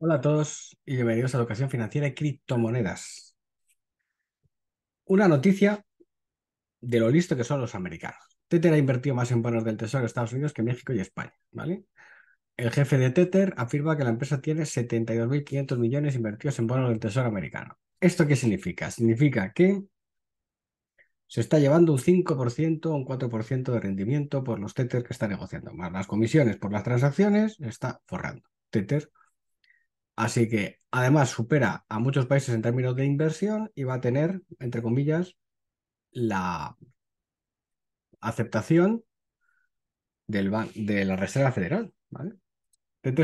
Hola a todos y bienvenidos a Educación Financiera y Criptomonedas. Una noticia de lo listo que son los americanos. Tether ha invertido más en bonos del Tesoro de Estados Unidos que México y España, ¿vale? El jefe de Tether afirma que la empresa tiene 72.500 millones invertidos en bonos del Tesoro americano. ¿Esto qué significa? Significa que se está llevando un 5% o un 4% de rendimiento por los Tether que está negociando, más las comisiones por las transacciones, está forrando. Tether Así que además supera a muchos países en términos de inversión y va a tener, entre comillas, la aceptación de la Reserva Federal. ¿vale?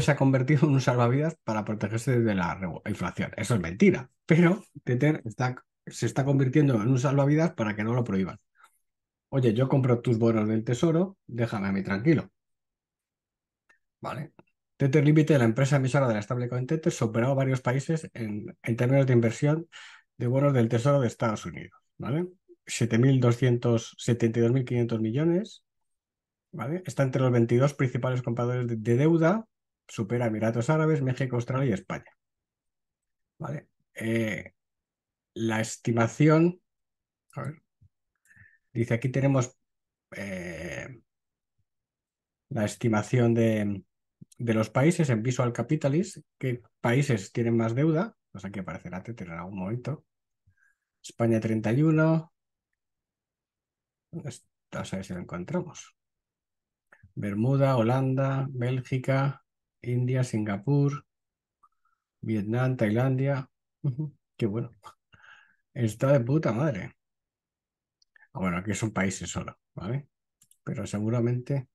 se ha convertido en un salvavidas para protegerse de la inflación. Eso es mentira, pero TT se está convirtiendo en un salvavidas para que no lo prohíban. Oye, yo compro tus bonos del tesoro, déjame a mí tranquilo. ¿Vale? Tether de la empresa emisora de la stablecoin Tether, superó varios países en, términos de inversión de bonos del Tesoro de Estados Unidos, ¿vale? 72.500 millones, ¿vale? Está entre los 22 principales compradores de, deuda, supera Emiratos Árabes, México, Australia y España, ¿vale? Eh, la estimación, a ver, dice aquí tenemos eh, la estimación de, de los países en Visual Capitalist, qué países tienen más deuda, o sea, que aparecerá Tether en algún momento. España 31. estás? a ver si lo encontramos. Bermuda, Holanda, Bélgica, India, Singapur, Vietnam, Tailandia. Qué bueno. Está de puta madre. Bueno, aquí son países solo, ¿vale? Pero seguramente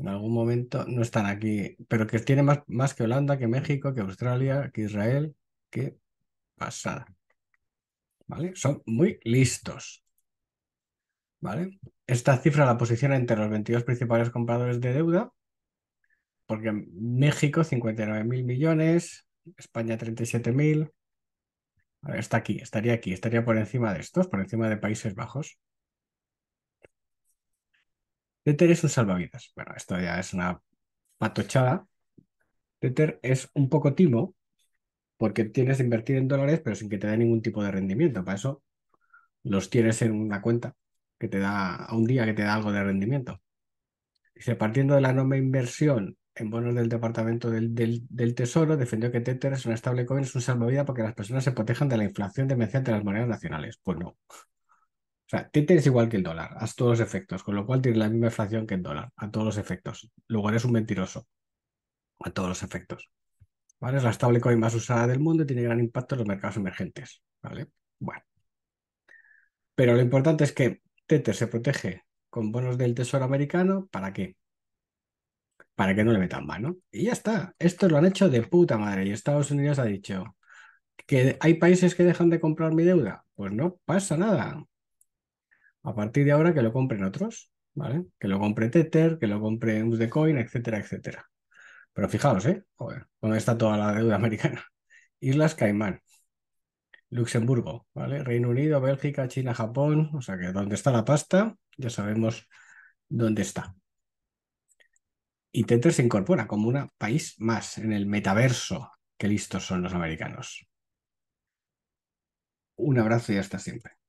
en algún momento no están aquí, pero que tiene más, más que Holanda, que México, que Australia, que Israel, que pasada. ¿Vale? Son muy listos. ¿Vale? Esta cifra la posiciona entre los 22 principales compradores de deuda, porque México 59.000 millones, España 37.000. Está aquí, estaría aquí, estaría por encima de estos, por encima de Países Bajos. Tether es un salvavidas. Bueno, esto ya es una patochada. Tether es un poco timo porque tienes que invertir en dólares pero sin que te dé ningún tipo de rendimiento. Para eso los tienes en una cuenta que te da a un día que te da algo de rendimiento. Dice, partiendo de la enorme inversión en bonos del Departamento del, Tesoro, defendió que Tether es un stablecoin, es un salvavidas porque las personas se protejan de la inflación de de las monedas nacionales. Pues no sea, Tether es igual que el dólar, a todos los efectos, con lo cual tiene la misma inflación que el dólar, a todos los efectos. Luego eres un mentiroso, a todos los efectos. ¿Vale? Es la stablecoin más usada del mundo y tiene gran impacto en los mercados emergentes. ¿Vale? Bueno. Pero lo importante es que Tether se protege con bonos del Tesoro americano, ¿para qué? Para que no le metan mano. Y ya está. Esto lo han hecho de puta madre. Y Estados Unidos ha dicho, ¿Que hay países que dejan de comprar mi deuda? Pues no pasa nada. A partir de ahora que lo compren otros, ¿vale? Que lo compre Tether, que lo compre USDCoin, etcétera, etcétera. Pero fijaos, ¿eh? ¿dónde está toda la deuda americana? Islas Caimán, Luxemburgo, ¿vale? Reino Unido, Bélgica, China, Japón, o sea que donde está la pasta, ya sabemos dónde está. Y Tether se incorpora como un país más en el metaverso. Qué listos son los americanos. Un abrazo y hasta siempre.